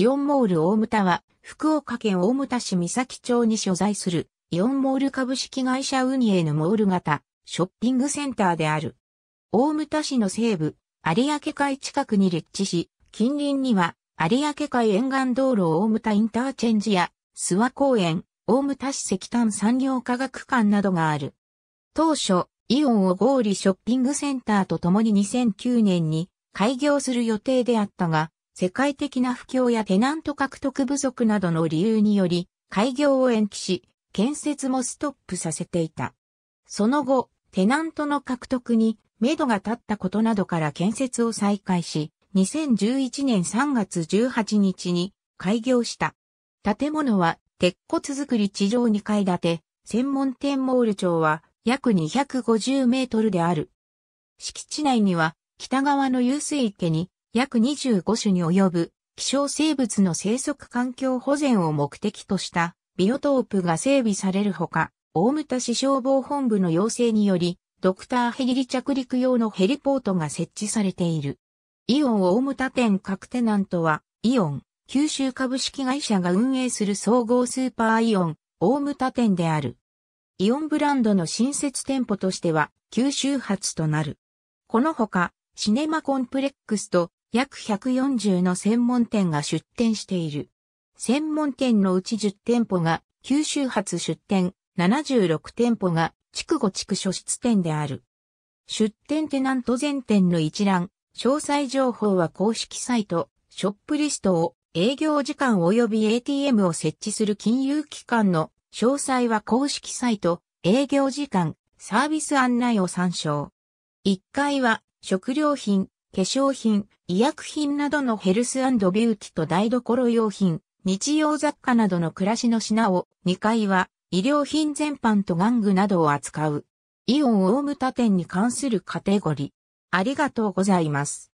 イオンモール大牟田は、福岡県大牟田市三崎町に所在する、イオンモール株式会社運営のモール型、ショッピングセンターである。大牟田市の西部、有明海近くに立地し、近隣には、有明海沿岸道路大牟田インターチェンジや、諏訪公園、大牟田市石炭産業科学館などがある。当初、イオンを合理ショッピングセンターと共に2009年に開業する予定であったが、世界的な不況やテナント獲得不足などの理由により、開業を延期し、建設もストップさせていた。その後、テナントの獲得に、目処が立ったことなどから建設を再開し、2011年3月18日に開業した。建物は鉄骨造り地上2階建て、専門店モール町は約250メートルである。敷地内には北側の遊水池に約25種に及ぶ希少生物の生息環境保全を目的としたビオトープが整備されるほか、大牟田市消防本部の要請により、ドクターヘリ着陸用のヘリポートが設置されている。イオン大牟田店各テナントは、イオン、九州株式会社が運営する総合スーパーイオン、大牟田店である。イオンブランドの新設店舗としては、九州発となる。このほか、シネマコンプレックスと約140の専門店が出店している。専門店のうち10店舗が九州発出店、76店舗が筑後地区初出店である。出店テナント全店の一覧、詳細情報は公式サイト、ショップリストを営業時間及び ATM を設置する金融機関の詳細は公式サイト、営業時間、サービス案内を参照。1階は食料品、化粧品、医薬品などのヘルスビューティと台所用品、日用雑貨などの暮らしの品を、2階は医療品全般と玩具などを扱う。イオン大牟田店に関するカテゴリ。ありがとうございます。